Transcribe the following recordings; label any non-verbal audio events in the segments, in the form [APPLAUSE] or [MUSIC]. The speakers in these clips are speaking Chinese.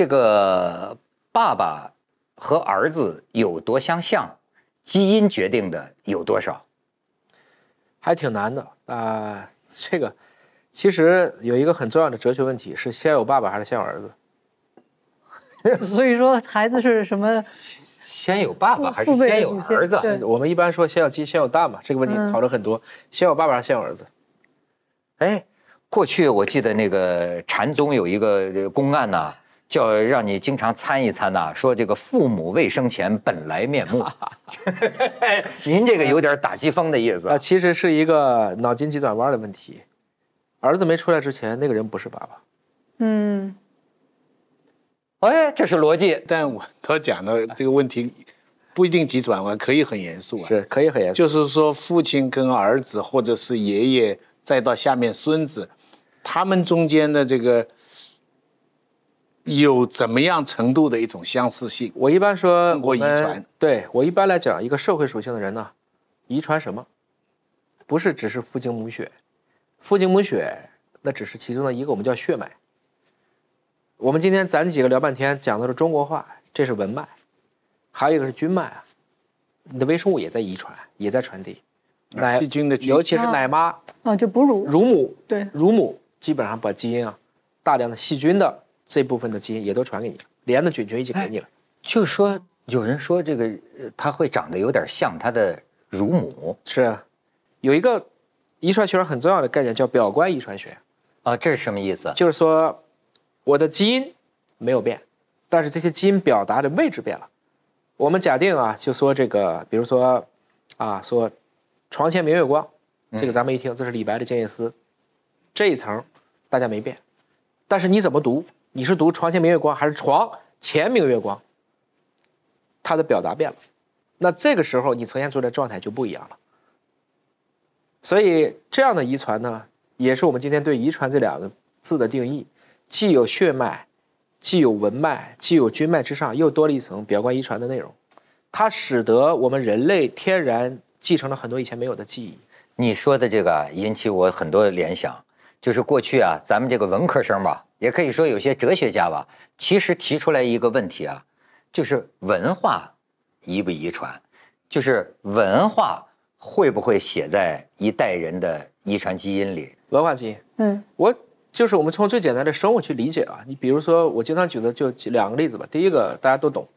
这个爸爸和儿子有多相像，基因决定的有多少，还挺难的啊。这个其实有一个很重要的哲学问题：是先有爸爸还是先有儿子？[LAUGHS] 所以说孩子是什么？先有爸爸还是先有儿子？我们一般说先有鸡先有蛋嘛，这个问题讨论很多。先有爸爸还是先有儿子？哎，过去我记得那个禅宗有一个公案呐。叫让你经常参一参呐，说这个父母未生前本来面目，[LAUGHS] 您这个有点打击风的意思啊。其实是一个脑筋急转弯的问题，儿子没出来之前，那个人不是爸爸。嗯。哎，这是逻辑。但我他讲的这个问题不一定急转弯，可以很严肃啊。是可以很严肃。就是说，父亲跟儿子，或者是爷爷，再到下面孙子，他们中间的这个。有怎么样程度的一种相似性？我一般说，遗传，对我一般来讲，一个社会属性的人呢，遗传什么？不是只是父精母血，父精母血那只是其中的一个，我们叫血脉。我们今天咱几个聊半天，讲的是中国话，这是文脉，还有一个是菌脉啊，你的微生物也在遗传，也在传递，奶细菌的，尤其是奶妈，啊，就哺乳，乳母，对，乳母基本上把基因啊，大量的细菌的。这部分的基因也都传给你了，连的菌群一起给你了。就说，有人说这个它会长得有点像它的乳母。是，有一个遗传学上很重要的概念叫表观遗传学。啊，这是什么意思？就是说，我的基因没有变，但是这些基因表达的位置变了。我们假定啊，就说这个，比如说啊，说床前明月光，这个咱们一听，这是李白的《静夜思》，这一层大家没变，但是你怎么读？你是读“床前明月光”还是“床前明月光”？它的表达变了，那这个时候你呈现出的状态就不一样了。所以这样的遗传呢，也是我们今天对“遗传”这两个字的定义，既有血脉，既有文脉，既有君脉之上，又多了一层表观遗传的内容，它使得我们人类天然继承了很多以前没有的记忆。你说的这个引起我很多联想。就是过去啊，咱们这个文科生吧，也可以说有些哲学家吧，其实提出来一个问题啊，就是文化遗不遗传，就是文化会不会写在一代人的遗传基因里？文化基因，嗯，我就是我们从最简单的生物去理解啊，你比如说我经常举的就两个例子吧，第一个大家都懂，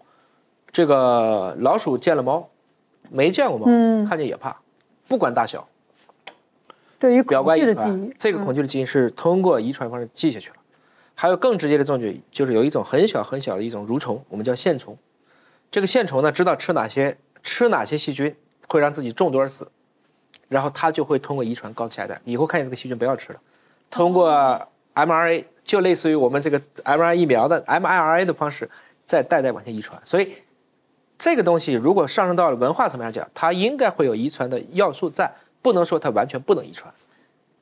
这个老鼠见了猫，没见过猫，看见也怕，不管大小。对于表观遗传，这个恐惧的基因是通过遗传方式记下去了。还有更直接的证据，就是有一种很小很小的一种蠕虫，我们叫线虫。这个线虫呢，知道吃哪些吃哪些细菌会让自己中毒而死，然后它就会通过遗传告诉下一代，以后看见这个细菌不要吃了。通过 m r n a 就类似于我们这个 mRNA 疫苗的 miRNA 的方式，在代代往下遗传。所以这个东西如果上升到了文化层面上讲，它应该会有遗传的要素在。不能说它完全不能遗传，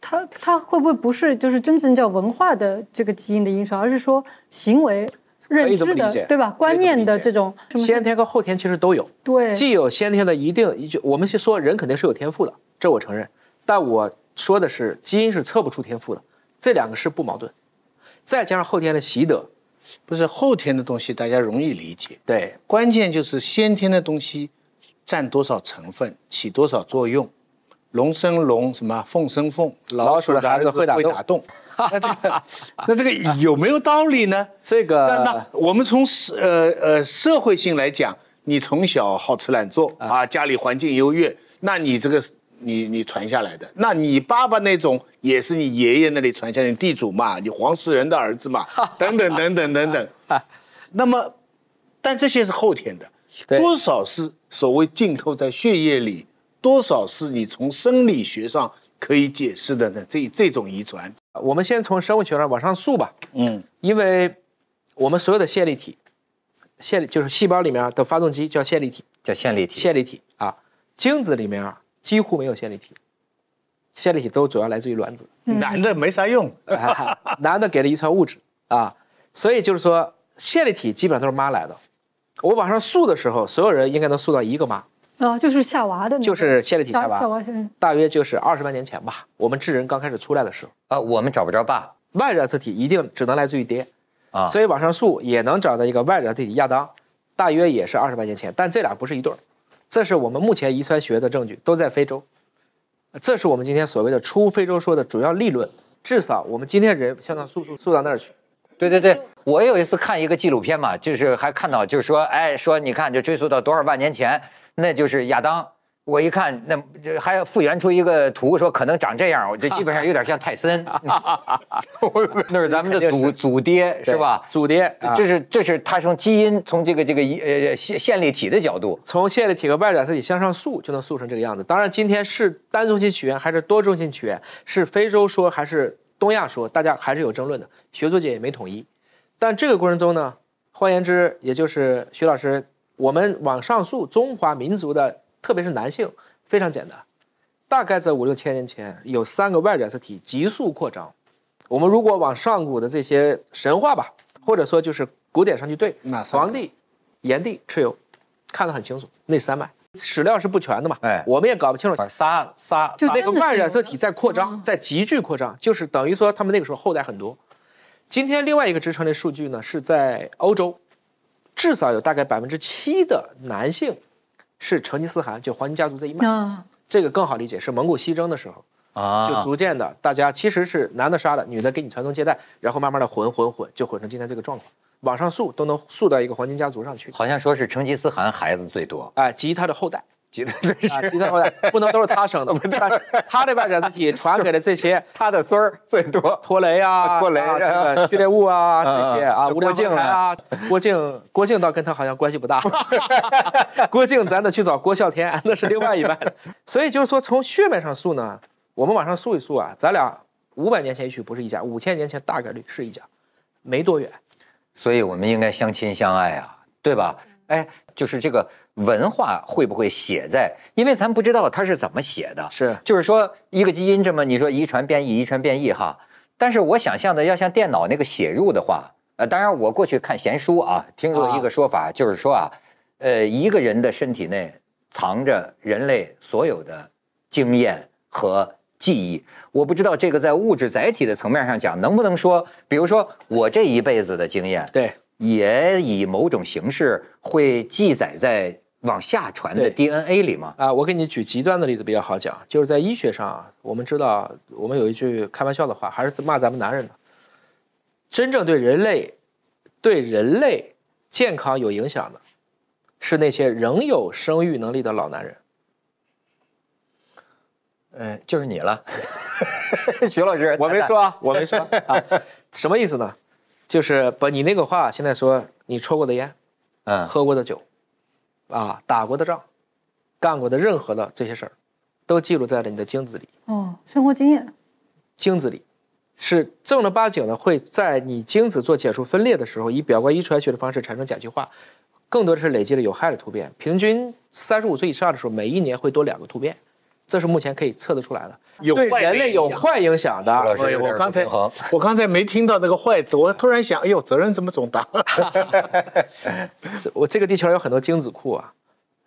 它它会不会不是就是真正叫文化的这个基因的遗传，而是说行为、认知的对吧？观念的这种先天和后天其实都有，对，既有先天的一定就我们是说人肯定是有天赋的，这我承认。但我说的是基因是测不出天赋的，这两个是不矛盾。再加上后天的习得，不是后天的东西大家容易理解。对，关键就是先天的东西占多少成分，起多少作用。龙生龙，什么凤生凤，老鼠的孩子会打洞。[LAUGHS] 那这个，那这个有没有道理呢？[LAUGHS] 这个，那那我们从社呃呃社会性来讲，你从小好吃懒做啊，家里环境优越，那你这个你你传下来的，那你爸爸那种也是你爷爷那里传下来的地主嘛，你黄世仁的儿子嘛，等等等等等等。[LAUGHS] 那么，但这些是后天的，多少是所谓浸透在血液里。多少是你从生理学上可以解释的呢？这这种遗传，我们先从生物学上往上溯吧。嗯，因为我们所有的线粒体，线粒就是细胞里面的发动机叫线粒体，叫线粒体，线粒体啊，精子里面几乎没有线粒体，线粒体都主要来自于卵子。男的没啥用，[LAUGHS] 男的给了遗传物质啊，所以就是说线粒体基本上都是妈来的。我往上溯的时候，所有人应该能溯到一个妈。啊，就是夏娃的，就是线粒体夏娃，大约就是二十万年前吧。我们智人刚开始出来的时候，啊，我们找不着爸，外染色体一定只能来自于爹，啊，所以往上溯也能找到一个外染色体亚当，大约也是二十万年前。但这俩不是一对儿，这是我们目前遗传学的证据，都在非洲。这是我们今天所谓的出非洲说的主要立论。至少我们今天人向上溯溯数到那儿去。对对对，我有一次看一个纪录片嘛，就是还看到就是说，哎，说你看就追溯到多少万年前。那就是亚当，我一看，那这还要复原出一个图，说可能长这样，我这基本上有点像泰森。[LAUGHS] 那是咱们的祖祖爹，是吧？祖爹，这是这是他从基因，从这个这个呃线线粒体的角度，从线粒体和外染色体向上溯，就能溯成这个样子。当然，今天是单中心起源还是多中心起源，是非洲说还是东亚说，大家还是有争论的，学界也没统一。但这个过程中呢，换言之，也就是徐老师。我们往上溯中华民族的，特别是男性，非常简单，大概在五六千年前有三个 Y 染色体急速扩张。我们如果往上古的这些神话吧，或者说就是古典上去对，那三？黄帝、炎帝、蚩尤，看得很清楚，那三脉史料是不全的嘛，哎，我们也搞不清楚。仨仨就那个 Y 染色体在扩张，在急剧扩张，就是等于说他们那个时候后代很多。今天另外一个支撑的数据呢，是在欧洲。至少有大概百分之七的男性是成吉思汗，就黄金家族这一脉，这个更好理解，是蒙古西征的时候啊，就逐渐的，大家其实是男的杀了，女的给你传宗接代，然后慢慢的混混混，就混成今天这个状况，往上溯都能溯到一个黄金家族上去，好像说是成吉思汗孩子最多，哎，及他的后代。几代这些，几代不能都是他生的，但是他的外染子体传给了这些 [LAUGHS] 他的孙儿，最多托雷啊，[LAUGHS] 托雷啊，序列物啊，[LAUGHS] 这些啊，郭靖啊，郭靖，郭靖倒跟他好像关系不大。郭靖咱得去找郭啸天，那是另外一半。所以就是说从血脉上溯呢，我们往上溯一溯啊，咱俩五百年前也许不是一家，五千年前大概率是一家，没多远。所以我们应该相亲相爱啊，对吧？哎，就是这个。文化会不会写在？因为咱不知道它是怎么写的，是就是说一个基因这么，你说遗传变异，遗传变异哈。但是我想象的要像电脑那个写入的话，呃，当然我过去看闲书啊，听过一个说法，就是说啊，呃，一个人的身体内藏着人类所有的经验和记忆。我不知道这个在物质载体的层面上讲能不能说，比如说我这一辈子的经验，对。也以某种形式会记载在往下传的 DNA 里吗？啊，我给你举极端的例子比较好讲，就是在医学上，啊，我们知道，我们有一句开玩笑的话，还是骂咱们男人的。真正对人类、对人类健康有影响的，是那些仍有生育能力的老男人。嗯，就是你了，[LAUGHS] 徐老师，我没说，啊我没说，啊什么意思呢？就是把你那个话，现在说你抽过的烟，嗯，喝过的酒，啊，打过的仗，干过的任何的这些事儿，都记录在了你的精子里。哦，生活经验，精子里是正儿八经的会在你精子做解除分裂的时候，以表观遗传学的方式产生甲基化，更多的是累积了有害的突变。平均三十五岁以上的时候，每一年会多两个突变。这是目前可以测得出来的，有对人类有坏影响的。我刚才我刚才没听到那个坏字，我突然想，哎呦，责任怎么总大？[LAUGHS] 我这个地球有很多精子库啊，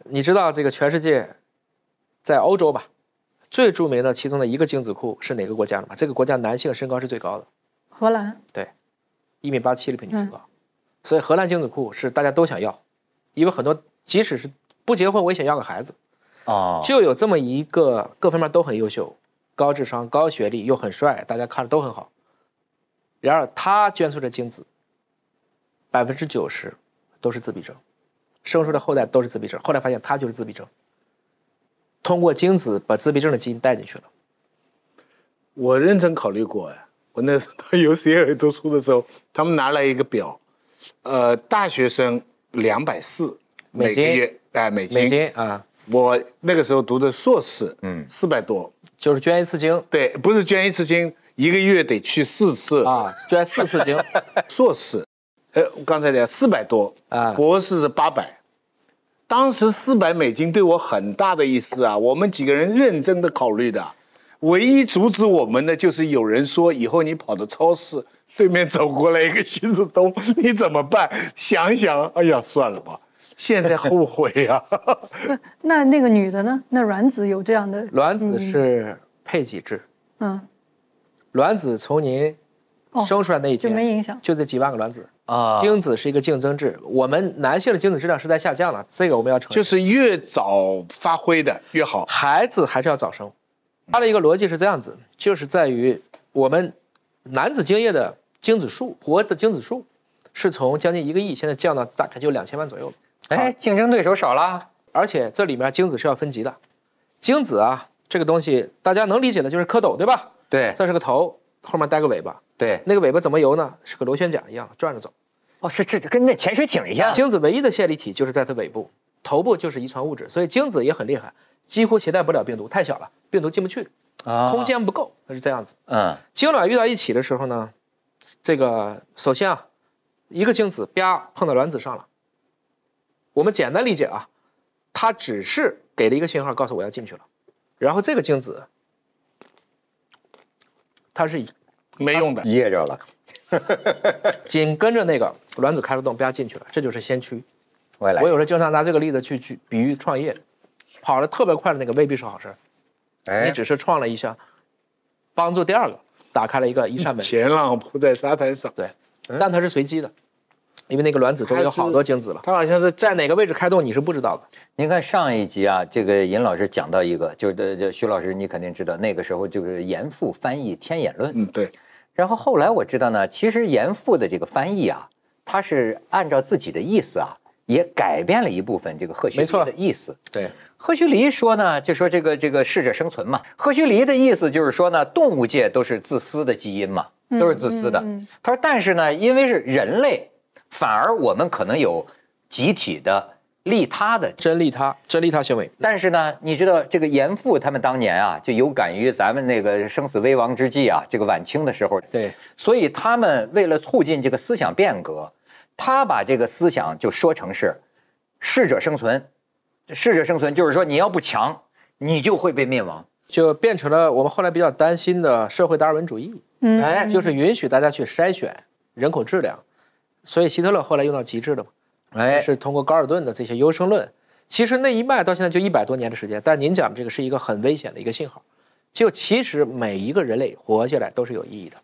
你知道这个全世界，在欧洲吧，最著名的其中的一个精子库是哪个国家的吗？这个国家男性身高是最高的，荷兰。对，一米八七的平均身高，所以荷兰精子库是大家都想要，因为很多即使是不结婚，我也想要个孩子。啊，就有这么一个各方面都很优秀，高智商、高学历又很帅，大家看着都很好。然而他捐出的精子，百分之九十都是自闭症，生出的后代都是自闭症。后来发现他就是自闭症，通过精子把自闭症的基因带进去了。我认真考虑过呀，我那时候读《尤 a 读书的时候，他们拿来一个表，呃，大学生两百四每个月，哎，美金啊。我那个时候读的硕士，嗯，四百多，就是捐一次精。对，不是捐一次精，一个月得去四次啊，捐四次精。[LAUGHS] 硕士，哎，刚才讲四百多啊，博士是八百。当时四百美金对我很大的意思啊，我们几个人认真的考虑的，唯一阻止我们的就是有人说以后你跑到超市对面走过来一个徐子东，你怎么办？想想，哎呀，算了吧。现在后悔呀！哈。[LAUGHS] 那那个女的呢？那卵子有这样的卵子是配给制？嗯，卵子从您生出来那一天就没影响，就这几万个卵子啊。精子是一个竞争制，我们男性的精子质量是在下降的，这个我们要承认。就是越早发挥的越好，孩子还是要早生。他的一个逻辑是这样子，就是在于我们男子精液的精子数，活的精子数是从将近一个亿，现在降到大概就两千万左右了。哎，竞争对手少了，而且这里面精子是要分级的。精子啊，这个东西大家能理解的，就是蝌蚪，对吧？对，这是个头，后面带个尾巴。对，那个尾巴怎么游呢？是个螺旋桨一样转着走。哦，是这跟那潜水艇一样。精子唯一的线粒体就是在它尾部，头部就是遗传物质，所以精子也很厉害，几乎携带不了病毒，太小了，病毒进不去啊，空间不够，它是这样子。嗯，精卵遇到一起的时候呢，这个首先啊，一个精子啪碰到卵子上了。我们简单理解啊，它只是给了一个信号，告诉我要进去了。然后这个精子，它是没用的，噎着了。[LAUGHS] 紧跟着那个卵子开了洞，不要进去了。这就是先驱。我有时候经常拿这个例子去去比喻创业，跑得特别快的那个未必是好事，你只是创了一下，帮助第二个打开了一个一扇门。前浪扑在沙滩上。对，但它是随机的。因为那个卵子中有好多精子了，它好像是在哪个位置开洞，你是不知道的。您看上一集啊，这个尹老师讲到一个，就是这这徐老师，你肯定知道，那个时候就是严复翻译《天演论》。嗯，对。然后后来我知道呢，其实严复的这个翻译啊，他是按照自己的意思啊，也改变了一部分这个赫胥黎的意思。对。赫胥黎说呢，就说这个这个适者生存嘛。赫胥黎的意思就是说呢，动物界都是自私的基因嘛，都是自私的。他说，但是呢，因为是人类。反而我们可能有集体的利他的真利他真利他行为，但是呢，你知道这个严复他们当年啊，就有感于咱们那个生死危亡之际啊，这个晚清的时候，对，所以他们为了促进这个思想变革，他把这个思想就说成是适者生存，适者生存就是说你要不强，你就会被灭亡，就变成了我们后来比较担心的社会达尔文主义，嗯，就是允许大家去筛选人口质量。所以希特勒后来用到极致的嘛？哎，是通过高尔顿的这些优生论。其实那一脉到现在就一百多年的时间。但您讲的这个是一个很危险的一个信号。就其实每一个人类活下来都是有意义的。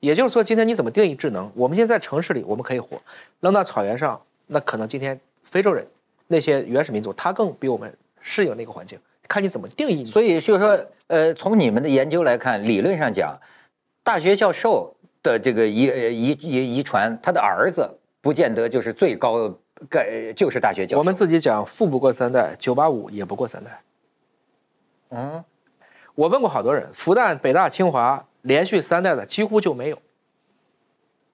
也就是说，今天你怎么定义智能？我们现在城市里我们可以活，扔到草原上，那可能今天非洲人那些原始民族他更比我们适应那个环境。看你怎么定义。所以就是说，呃，从你们的研究来看，理论上讲，大学教授。的这个遗遗遗遗传，他的儿子不见得就是最高，概就是大学教授。我们自己讲，富不过三代，九八五也不过三代。嗯，我问过好多人，复旦、北大、清华，连续三代的几乎就没有。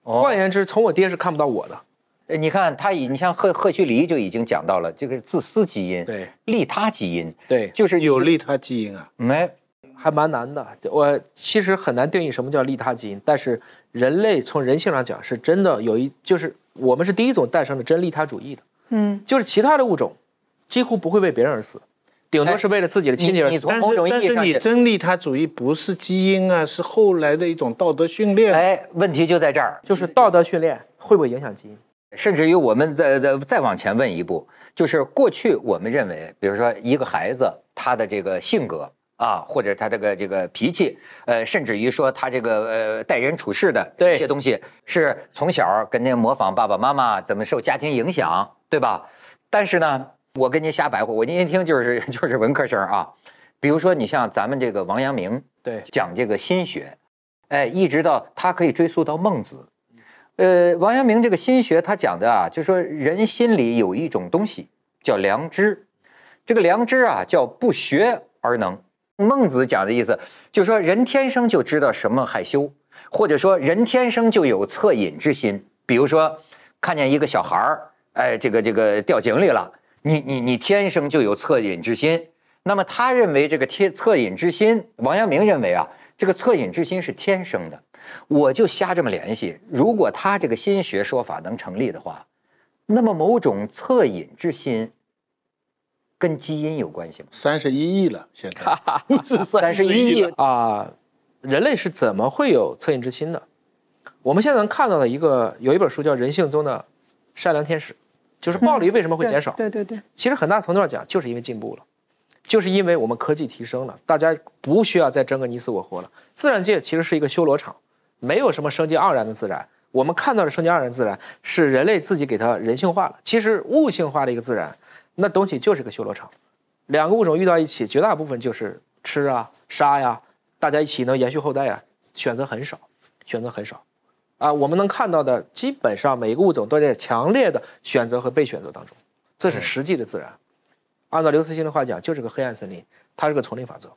换言之，从我爹是看不到我的。你看，他已，你像贺贺胥黎就已经讲到了这个自私基因，对，利他基因，对，就是有利他基因啊，没。还蛮难的，我其实很难定义什么叫利他基因。但是人类从人性上讲，是真的有一，就是我们是第一种诞生的真利他主义的。嗯，就是其他的物种几乎不会为别人而死，顶多是为了自己的亲戚而死。但是你真利他主义不是基因啊，是后来的一种道德训练。哎，问题就在这儿，就是道德训练会不会影响基因？甚至于我们再再再往前问一步，就是过去我们认为，比如说一个孩子他的这个性格。啊，或者他这个这个脾气，呃，甚至于说他这个呃待人处事的一些东西，是从小跟您模仿爸爸妈妈怎么受家庭影响，对吧？但是呢，我跟您瞎白话，我您一听就是 [LAUGHS] 就是文科生啊。比如说你像咱们这个王阳明，对，讲这个心学，哎，一直到他可以追溯到孟子，呃，王阳明这个心学他讲的啊，就说人心里有一种东西叫良知，这个良知啊叫不学而能。孟子讲的意思，就说人天生就知道什么害羞，或者说人天生就有恻隐之心。比如说，看见一个小孩儿，哎，这个这个掉井里了，你你你天生就有恻隐之心。那么他认为这个天恻隐之心，王阳明认为啊，这个恻隐之心是天生的。我就瞎这么联系，如果他这个心学说法能成立的话，那么某种恻隐之心。跟基因有关系吗？三十一亿了，现在 [LAUGHS] 三十一亿啊！人类是怎么会有恻隐之心的？我们现在能看到的一个有一本书叫《人性中的善良天使》，就是暴力为什么会减少？对对对，其实很大程度上讲就是因为进步了，就是因为我们科技提升了，大家不需要再争个你死我活了。自然界其实是一个修罗场，没有什么生机盎然的自然。我们看到的生机盎然自然是人类自己给它人性化了，其实物性化的一个自然。那东西就是个修罗场，两个物种遇到一起，绝大部分就是吃啊、杀呀，大家一起能延续后代啊，选择很少，选择很少，啊，我们能看到的基本上每一个物种都在强烈的选择和被选择当中，这是实际的自然。按照刘慈欣的话讲，就是个黑暗森林，它是个丛林法则。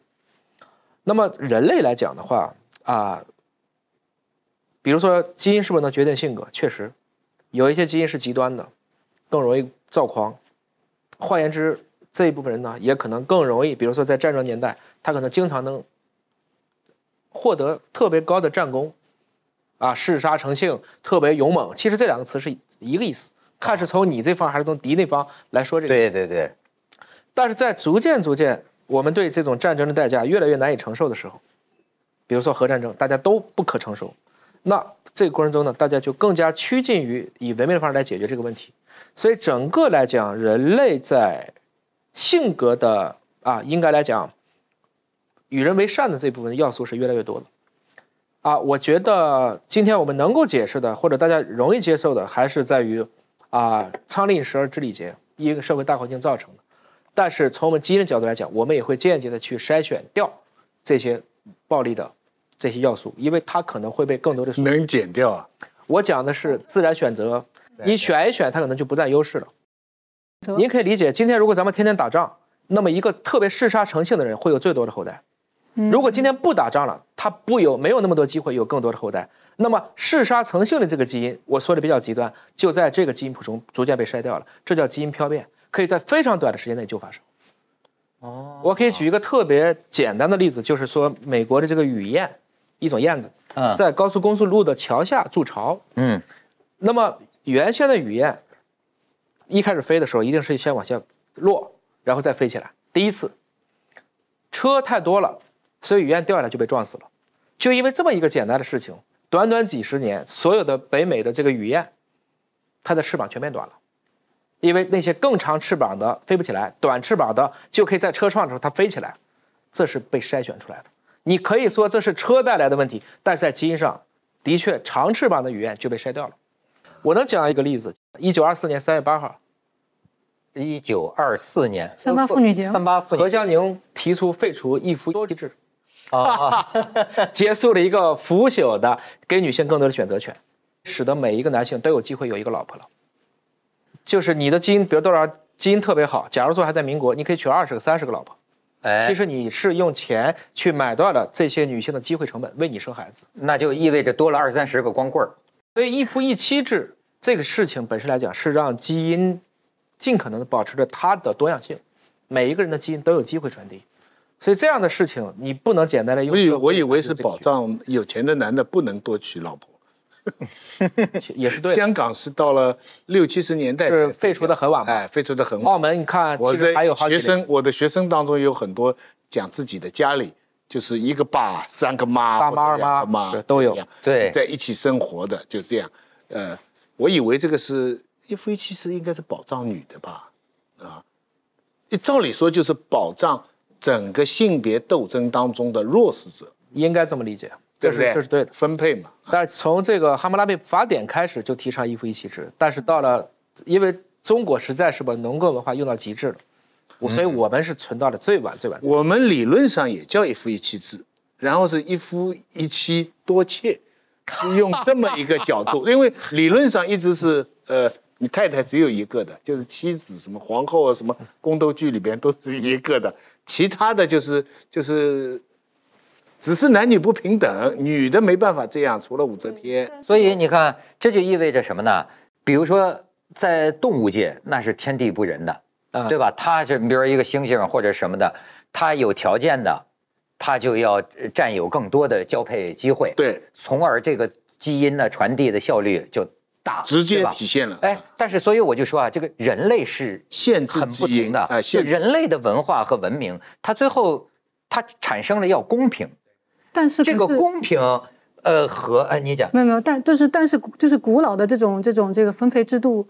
那么人类来讲的话啊，比如说基因是不是能决定性格？确实，有一些基因是极端的，更容易躁狂。换言之，这一部分人呢，也可能更容易，比如说在战争年代，他可能经常能获得特别高的战功，啊，嗜杀成性，特别勇猛。其实这两个词是一个意思，看是从你这方还是从敌那方来说这个。对对对。但是在逐渐逐渐，我们对这种战争的代价越来越难以承受的时候，比如说核战争，大家都不可承受。那这个过程中呢，大家就更加趋近于以文明的方式来解决这个问题。所以整个来讲，人类在性格的啊，应该来讲，与人为善的这部分要素是越来越多了。啊，我觉得今天我们能够解释的，或者大家容易接受的，还是在于啊“仓廪实而知礼节”，一个社会大环境造成的。但是从我们基因的角度来讲，我们也会间接的去筛选掉这些暴力的这些要素，因为它可能会被更多的能减掉啊。我讲的是自然选择。你选一选，他可能就不占优势了。您可以理解，今天如果咱们天天打仗，那么一个特别嗜杀成性的人会有最多的后代。如果今天不打仗了，他不有没有那么多机会，有更多的后代。那么嗜杀成性的这个基因，我说的比较极端，就在这个基因谱中逐渐被筛掉了，这叫基因漂变，可以在非常短的时间内就发生。哦，我可以举一个特别简单的例子，就是说美国的这个雨燕，一种燕子，在高速公路路的桥下筑巢。嗯，那么。原先的雨燕一开始飞的时候，一定是先往下落，然后再飞起来。第一次车太多了，所以雨燕掉下来就被撞死了。就因为这么一个简单的事情，短短几十年，所有的北美的这个雨燕，它的翅膀全变短了。因为那些更长翅膀的飞不起来，短翅膀的就可以在车撞的时候它飞起来，这是被筛选出来的。你可以说这是车带来的问题，但是在基因上，的确长翅膀的雨燕就被筛掉了。我能讲一个例子：一九二四年三月八号，一九二四年三八妇女节，三八妇女节，何香凝提出废除一夫多妻制，啊 [LAUGHS] [LAUGHS] 结束了一个腐朽的，给女性更多的选择权，使得每一个男性都有机会有一个老婆了。就是你的基因，比如多少基因特别好，假如说还在民国，你可以娶二十个、三十个老婆。哎，其实你是用钱去买断了这些女性的机会成本，为你生孩子，那就意味着多了二三十个光棍儿。所以一夫一妻制这个事情本身来讲，是让基因尽可能的保持着它的多样性，每一个人的基因都有机会传递。所以这样的事情你不能简单的用。我我以为是保障有钱的男的不能多娶老婆，[LAUGHS] 也是对。[LAUGHS] 香港是到了六七十年代是废除的很晚，哎，废除的很晚。澳门你看，其实还有好学生，我的学生当中有很多讲自己的家里。就是一个爸三个妈，爸妈二妈，是都有，对，在一起生活的就这样。呃，我以为这个是一夫一妻制，应该是保障女的吧？啊，照理说就是保障整个性别斗争当中的弱势者，应该这么理解，这是这是对的分配嘛。但是从这个《哈姆拉贝法典》开始就提倡一夫一妻制，但是到了，因为中国实在是把农耕文化用到极致了。所以，我们是存到了最晚最晚。我们理论上也叫一夫一妻制，然后是一夫一妻多妾，是用这么一个角度。[LAUGHS] 因为理论上一直是，呃，你太太只有一个的，就是妻子，什么皇后啊，什么宫斗剧里边都是一个的，其他的就是就是，只是男女不平等，女的没办法这样，除了武则天。所以你看，这就意味着什么呢？比如说在动物界，那是天地不仁的。对吧？他是，比如一个猩猩或者什么的，他有条件的，他就要占有更多的交配机会，对，从而这个基因呢传递的效率就大，直接体现了。哎，但是所以我就说啊，这个人类是限制不因的，人类的文化和文明，它最后它产生了要公平，但是这个公平，呃，和哎，你讲没有没有，但就是但是就是古老的这种这种这个分配制度。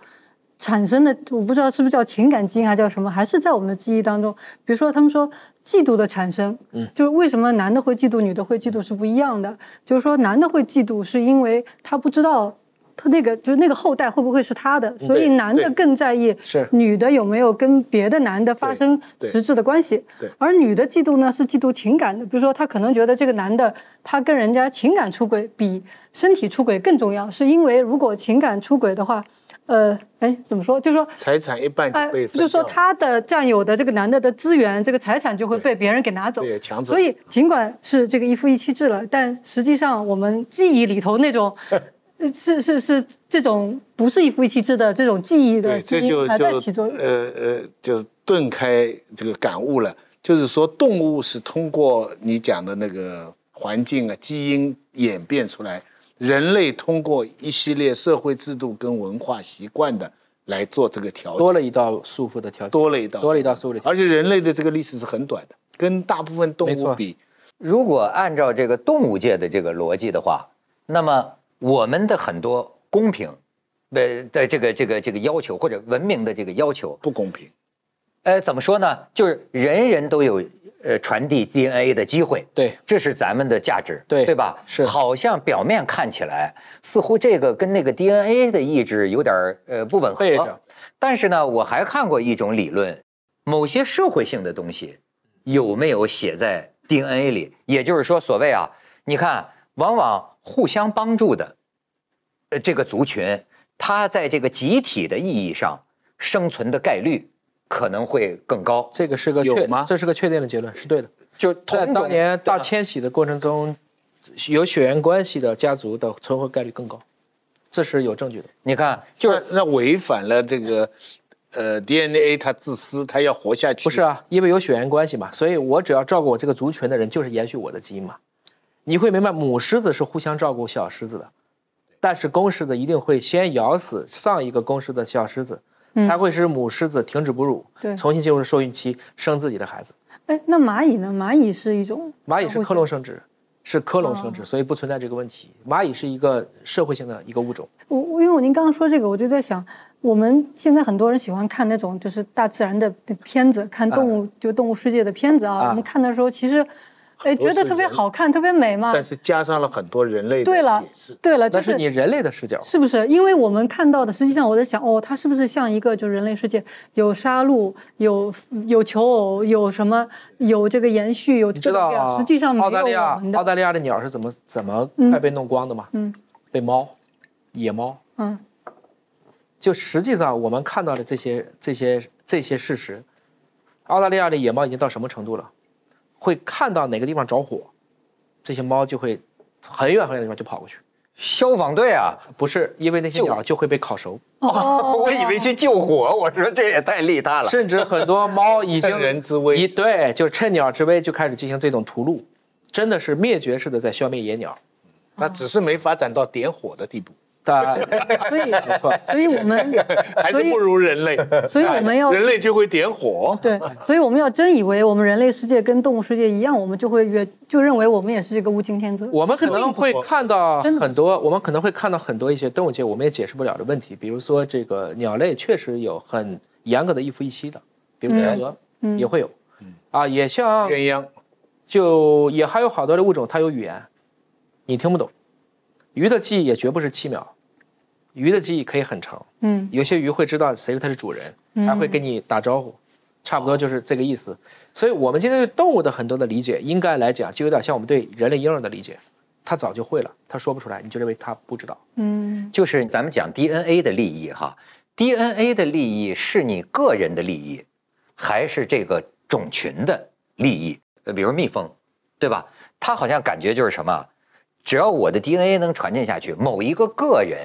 产生的我不知道是不是叫情感基因还是叫什么，还是在我们的记忆当中。比如说，他们说嫉妒的产生，嗯，就是为什么男的会嫉妒，女的会嫉妒是不一样的。就是说，男的会嫉妒是因为他不知道他那个就是那个后代会不会是他的，所以男的更在意女的有没有跟别的男的发生实质的关系。对，而女的嫉妒呢是嫉妒情感的，比如说她可能觉得这个男的他跟人家情感出轨比身体出轨更重要，是因为如果情感出轨的话。呃，哎，怎么说？就是说，财产一半被，就是说他的占有的这个男的的资源，这个财产就会被别人给拿走，对，抢走。所以，尽管是这个一夫一妻制了，但实际上我们记忆里头那种，[LAUGHS] 是是是这种不是一夫一妻制的这种记忆的基因还在其中。呃呃，就是顿开这个感悟了，就是说动物是通过你讲的那个环境啊，基因演变出来。人类通过一系列社会制度跟文化习惯的来做这个调，多了一道束缚的调多了一道，多了一道束缚。的而且人类的这个历史是很短的，跟大部分动物比。如果按照这个动物界的这个逻辑的话，那么我们的很多公平，的的这个这个这个要求或者文明的这个要求不公平。呃，怎么说呢？就是人人都有呃传递 DNA 的机会，对，这是咱们的价值，对，对吧？是。好像表面看起来似乎这个跟那个 DNA 的意志有点儿呃不吻合，但是呢，我还看过一种理论，某些社会性的东西有没有写在 DNA 里？也就是说，所谓啊，你看，往往互相帮助的呃这个族群，它在这个集体的意义上生存的概率。可能会更高，这个是个确吗？这是个确定的结论，是对的。就在当年大迁徙的过程中，有血缘关系的家族的存活概率更高，这是有证据的。你看，就是那违反了这个，呃，DNA，它自私，它要活下去。不是啊，因为有血缘关系嘛，所以我只要照顾我这个族群的人，就是延续我的基因嘛。你会明白，母狮子是互相照顾小狮子的，但是公狮子一定会先咬死上一个公狮的小狮子。才会使母狮子停止哺乳，对，重新进入受孕期生自己的孩子。哎，那蚂蚁呢？蚂蚁是一种蚂蚁是克隆生殖，是克隆生殖，所以不存在这个问题。蚂蚁是一个社会性的一个物种。我我因为我您刚刚说这个，我就在想，我们现在很多人喜欢看那种就是大自然的片子，看动物就动物世界的片子啊。我们看的时候，其实。哎，觉得特别好看，特别美嘛？但是加上了很多人类的对了，对了，那是你人类的视角，是不是？因为我们看到的，实际上我在想，哦，它是不是像一个就是人类世界有杀戮、有有求偶、有什么、有这个延续？有这个、实际上澳大利亚，澳大利亚的鸟是怎么怎么快被弄光的嘛？嗯，被猫，野猫。嗯，就实际上我们看到的这些这些这些事实，澳大利亚的野猫已经到什么程度了？会看到哪个地方着火，这些猫就会很远很远的地方就跑过去。消防队啊，不是，因为那些鸟就会被烤熟。哦，[LAUGHS] 我以为去救火，我说这也太利他了。甚至很多猫 [LAUGHS] 已经趁人之危，对，就趁鸟之危就开始进行这种屠戮，真的是灭绝式的在消灭野鸟，那只是没发展到点火的地步。[LAUGHS] 对，[LAUGHS] 所以，所以我们 [LAUGHS] 还是不如人类。所以我们要人类就会点火。对，所以我们要真以为我们人类世界跟动物世界一样，我们就会越就认为我们也是这个物竞天择。我们可能会看到很多，我们可能会看到很多一些动物界我们也解释不了的问题，比如说这个鸟类确实有很严格的一夫一妻的，比如天鹅也会有，啊，也像鸳鸯，就也还有好多的物种它有语言，你听不懂。鱼的记忆也绝不是七秒，鱼的记忆可以很长。嗯，有些鱼会知道谁是它的主人，还会跟你打招呼，差不多就是这个意思。所以，我们今天对动物的很多的理解，应该来讲就有点像我们对人类婴儿的理解，他早就会了，他说不出来，你就认为他不知道。嗯，就是咱们讲 DNA 的利益哈，DNA 的利益是你个人的利益，还是这个种群的利益？呃，比如蜜蜂，对吧？它好像感觉就是什么。只要我的 DNA 能传进下去，某一个个人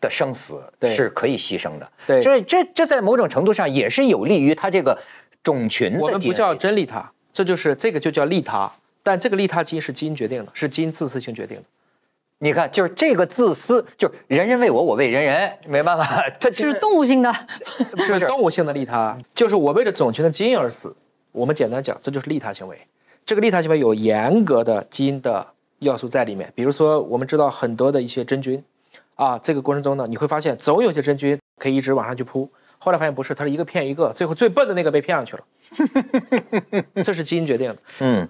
的生死是可以牺牲的。对，所以这这在某种程度上也是有利于他这个种群的。我们不叫真利他，这就是这个就叫利他。但这个利他基因是基因决定的，是基因自私性决定的。你看，就是这个自私，就是人人为我，我为人人，没办法，这是动物性的，[LAUGHS] 是动物性的利他，就是我为了种群的基因而死。我们简单讲，这就是利他行为。这个利他行为有严格的基因的。要素在里面，比如说我们知道很多的一些真菌，啊，这个过程中呢，你会发现总有些真菌可以一直往上去扑，后来发现不是，它是一个骗一个，最后最笨的那个被骗上去了，[LAUGHS] 这是基因决定的。嗯，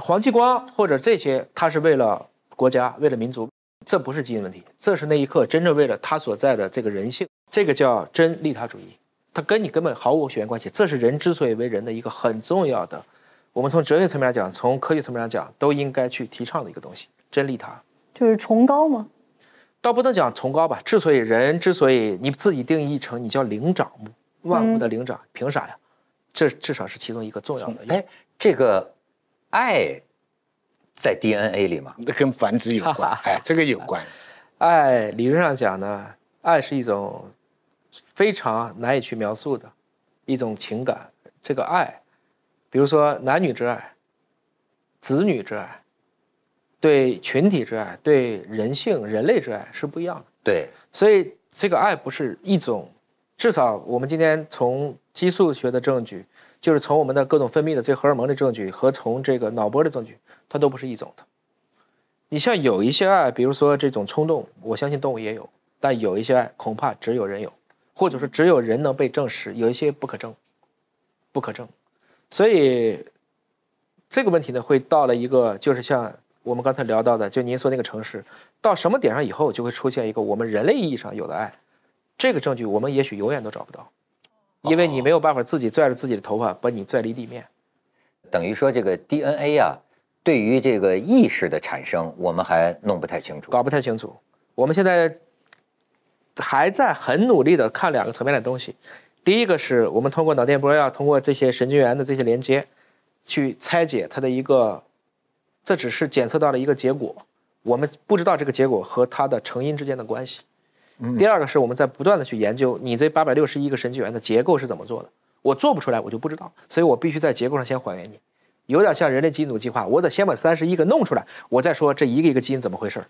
黄继光或者这些，他是为了国家，为了民族，这不是基因问题，这是那一刻真正为了他所在的这个人性，这个叫真利他主义，他跟你根本毫无血缘关系，这是人之所以为人的一个很重要的。我们从哲学层面来讲，从科学层面来讲，都应该去提倡的一个东西，真利他，就是崇高吗？倒不能讲崇高吧。之所以人之所以你自己定义成你叫灵长目万物的灵长，凭啥呀？这至少是其中一个重要的。哎，这个爱在 DNA 里吗？那跟繁殖有关。哎，这个有关。[LAUGHS] 爱理论上讲呢，爱是一种非常难以去描述的一种情感。这个爱。比如说，男女之爱、子女之爱，对群体之爱、对人性、人类之爱是不一样的。对，所以这个爱不是一种，至少我们今天从激素学的证据，就是从我们的各种分泌的这荷尔蒙的证据和从这个脑波的证据，它都不是一种的。你像有一些爱，比如说这种冲动，我相信动物也有，但有一些爱恐怕只有人有，或者说只有人能被证实，有一些不可证，不可证。所以，这个问题呢，会到了一个，就是像我们刚才聊到的，就您说那个城市，到什么点上以后，就会出现一个我们人类意义上有的爱，这个证据我们也许永远都找不到，因为你没有办法自己拽着自己的头发把你拽离地面，等于说这个 DNA 啊，对于这个意识的产生，我们还弄不太清楚，搞不太清楚。我们现在还在很努力的看两个层面的东西。第一个是我们通过脑电波要通过这些神经元的这些连接，去拆解它的一个，这只是检测到了一个结果，我们不知道这个结果和它的成因之间的关系。第二个是我们在不断的去研究你这八百六十一个神经元的结构是怎么做的，我做不出来，我就不知道，所以我必须在结构上先还原你，有点像人类基因组计划，我得先把三十一个弄出来，我再说这一个一个基因怎么回事。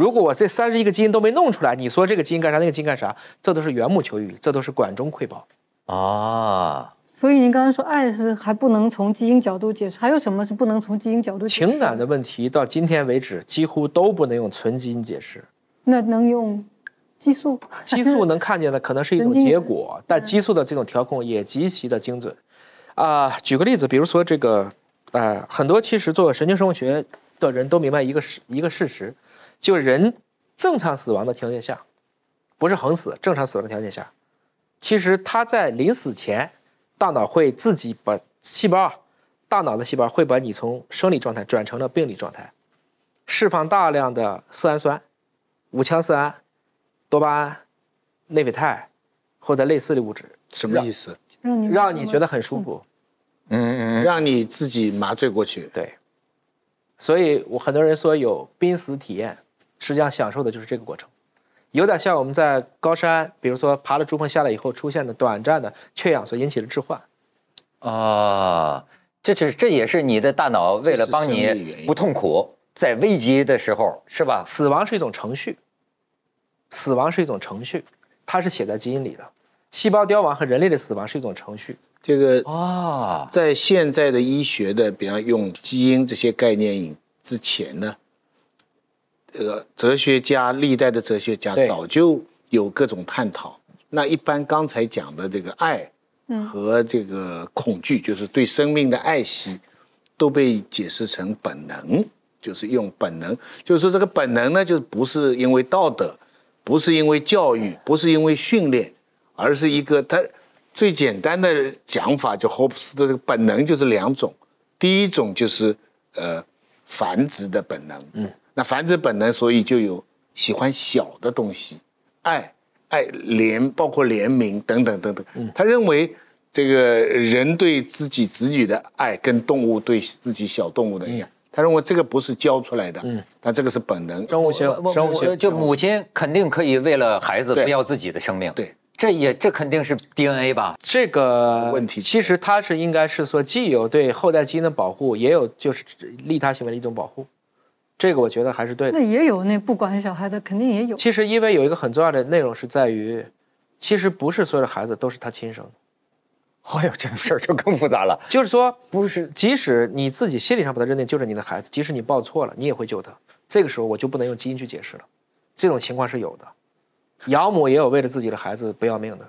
如果我这三十一个基因都没弄出来，你说这个基因干啥，那个基因干啥？这都是缘木求鱼，这都是管中窥豹啊！所以您刚才说爱是还不能从基因角度解释，还有什么是不能从基因角度？情感的问题到今天为止几乎都不能用纯基因解释。那能用激素？激素能看见的可能是一种结果，[LAUGHS] 但激素的这种调控也极其的精准啊！举个例子，比如说这个，呃，很多其实做神经生物学的人都明白一个事一个事实。就人正常死亡的条件下，不是横死，正常死亡的条件下，其实他在临死前，大脑会自己把细胞，大脑的细胞会把你从生理状态转成了病理状态，释放大量的色氨酸、五羟色胺、多巴胺、内啡肽或者类似的物质。什么意思？让你让你觉得很舒服，嗯嗯，让你自己麻醉过去。对，所以我很多人说有濒死体验。实际上享受的就是这个过程，有点像我们在高山，比如说爬了珠峰下来以后出现的短暂的缺氧所引起的置换，啊，这是这也是你的大脑为了帮你不痛苦，在危机的时候，是吧？死亡是一种程序，死亡是一种程序，它是写在基因里的，细胞凋亡和人类的死亡是一种程序，这个啊，在现在的医学的，比方用基因这些概念之前呢。呃，哲学家历代的哲学家早就有各种探讨。那一般刚才讲的这个爱和这个恐惧，就是对生命的爱惜，都被解释成本能，就是用本能。就是说这个本能呢，就是不是因为道德，不是因为教育，不是因为训练，而是一个它最简单的讲法，就霍布斯的这个本能就是两种。第一种就是呃繁殖的本能。嗯。那繁殖本能，所以就有喜欢小的东西，爱、爱、怜，包括怜悯等等等等。他认为这个人对自己子女的爱，跟动物对自己小动物的爱，他认为这个不是教出来的，嗯，但这个是本能。生物学，生物学，就母亲肯定可以为了孩子不要自己的生命。对，这也这肯定是 DNA 吧？这个问题，其实它是应该是说，既有对后代基因的保护，也有就是利他行为的一种保护。这个我觉得还是对的。那也有那不管小孩的，肯定也有。其实因为有一个很重要的内容是在于，其实不是所有的孩子都是他亲生的。[LAUGHS] 哎呦，这个事儿就更复杂了。就是说，不是，即使你自己心理上把他认定就是你的孩子，即使你抱错了，你也会救他。这个时候我就不能用基因去解释了。这种情况是有的，养母也有为了自己的孩子不要命的。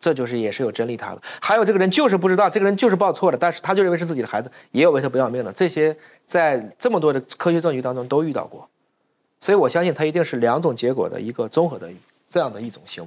这就是也是有真理他的，还有这个人就是不知道，这个人就是报错了，但是他就认为是自己的孩子，也有为他不要命的，这些在这么多的科学证据当中都遇到过，所以我相信他一定是两种结果的一个综合的这样的一种行为。